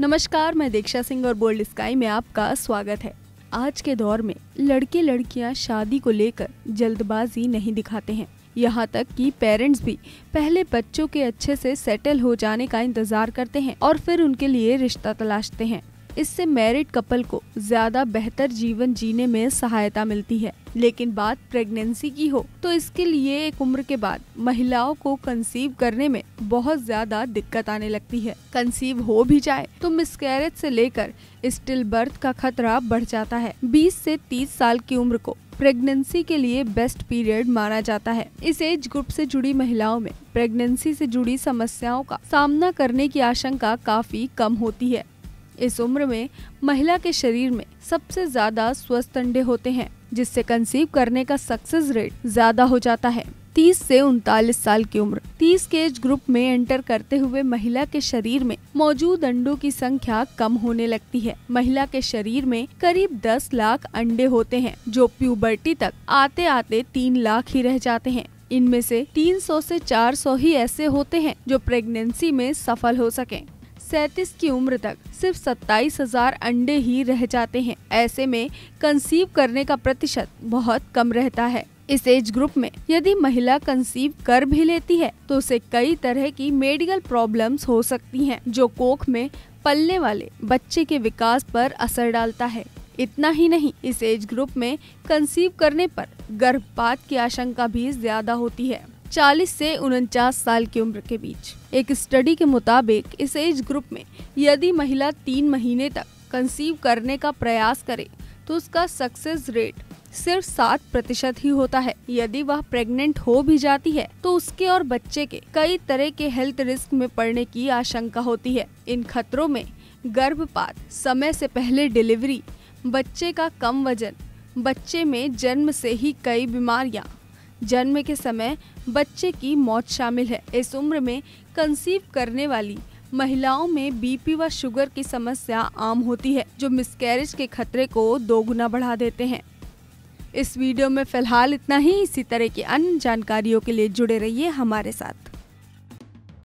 नमस्कार मैं दीक्षा सिंह और बोल्ड स्काई में आपका स्वागत है आज के दौर में लड़के लड़कियां शादी को लेकर जल्दबाजी नहीं दिखाते हैं यहाँ तक कि पेरेंट्स भी पहले बच्चों के अच्छे से सेटल हो जाने का इंतजार करते हैं और फिर उनके लिए रिश्ता तलाशते हैं इससे मैरिड कपल को ज्यादा बेहतर जीवन जीने में सहायता मिलती है लेकिन बात प्रेगनेंसी की हो तो इसके लिए एक उम्र के बाद महिलाओं को कंसीव करने में बहुत ज्यादा दिक्कत आने लगती है कंसीव हो भी जाए तो मिसकैरेज से लेकर स्टिल बर्थ का खतरा बढ़ जाता है 20 से 30 साल की उम्र को प्रेगनेंसी के लिए बेस्ट पीरियड माना जाता है इस एज ग्रुप से जुड़ी महिलाओं में प्रेगनेंसी से जुड़ी समस्याओं का सामना करने की आशंका काफी कम होती है इस उम्र में महिला के शरीर में सबसे ज्यादा स्वस्थ अंडे होते हैं जिससे कंसीव करने का सक्सेस रेट ज्यादा हो जाता है 30 से उनतालीस साल की उम्र 30 के एज ग्रुप में एंटर करते हुए महिला के शरीर में मौजूद अंडों की संख्या कम होने लगती है महिला के शरीर में करीब 10 लाख अंडे होते हैं जो प्यूबर्टी तक आते आते 3 लाख ही रह जाते हैं इनमें से 300 से 400 ही ऐसे होते हैं जो प्रेगनेंसी में सफल हो सके सैतीस की उम्र तक सिर्फ सत्ताईस हजार अंडे ही रह जाते हैं ऐसे में कंसीव करने का प्रतिशत बहुत कम रहता है इस एज ग्रुप में यदि महिला कंसीव कर भी लेती है तो उसे कई तरह की मेडिकल प्रॉब्लम्स हो सकती हैं, जो कोख में पलने वाले बच्चे के विकास पर असर डालता है इतना ही नहीं इस एज ग्रुप में कंसीव करने पर गर्भपात की आशंका भी ज्यादा होती है 40 से उनचास साल की उम्र के बीच एक स्टडी के मुताबिक इस एज ग्रुप में यदि महिला तीन महीने तक कंसीव करने का प्रयास करे तो उसका सक्सेस रेट सिर्फ सात प्रतिशत ही होता है यदि वह प्रेग्नेंट हो भी जाती है तो उसके और बच्चे के कई तरह के हेल्थ रिस्क में पड़ने की आशंका होती है इन खतरों में गर्भपात समय से पहले डिलीवरी बच्चे का कम वजन बच्चे में जन्म से ही कई बीमारियां जन्म के समय बच्चे की मौत शामिल है इस उम्र में कंसीव करने वाली महिलाओं में बीपी व शुगर की समस्या आम होती है जो मिसकैरेज के खतरे को दोगुना बढ़ा देते हैं इस वीडियो में फिलहाल इतना ही इसी तरह की अन्य जानकारियों के लिए जुड़े रहिए हमारे साथ